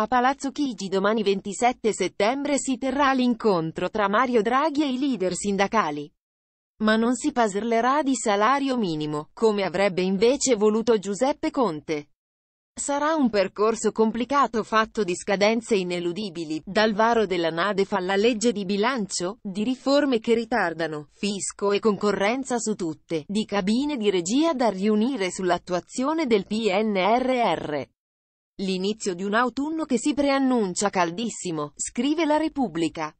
A Palazzo Chigi domani 27 settembre si terrà l'incontro tra Mario Draghi e i leader sindacali. Ma non si parlerà di salario minimo, come avrebbe invece voluto Giuseppe Conte. Sarà un percorso complicato fatto di scadenze ineludibili, dal varo della Nadef alla legge di bilancio, di riforme che ritardano, fisco e concorrenza su tutte, di cabine di regia da riunire sull'attuazione del PNRR. L'inizio di un autunno che si preannuncia caldissimo, scrive la Repubblica.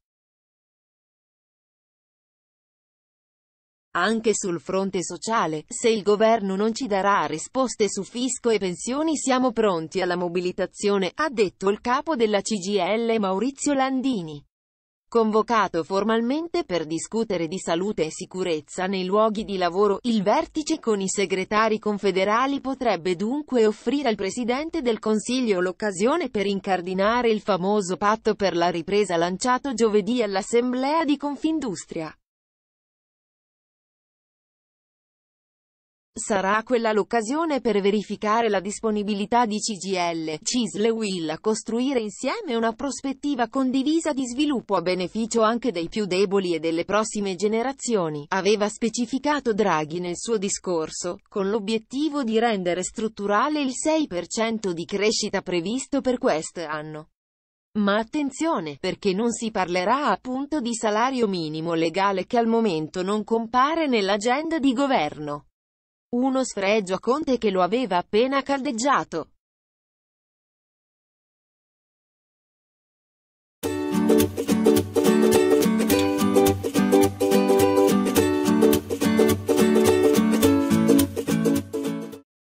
Anche sul fronte sociale, se il governo non ci darà risposte su fisco e pensioni siamo pronti alla mobilitazione, ha detto il capo della CGL Maurizio Landini. Convocato formalmente per discutere di salute e sicurezza nei luoghi di lavoro, il vertice con i segretari confederali potrebbe dunque offrire al Presidente del Consiglio l'occasione per incardinare il famoso patto per la ripresa lanciato giovedì all'Assemblea di Confindustria. Sarà quella l'occasione per verificare la disponibilità di CGL, CISL e WILL a costruire insieme una prospettiva condivisa di sviluppo a beneficio anche dei più deboli e delle prossime generazioni, aveva specificato Draghi nel suo discorso, con l'obiettivo di rendere strutturale il 6% di crescita previsto per quest'anno. Ma attenzione, perché non si parlerà appunto di salario minimo legale che al momento non compare nell'agenda di governo. Uno sfregio a Conte che lo aveva appena caldeggiato.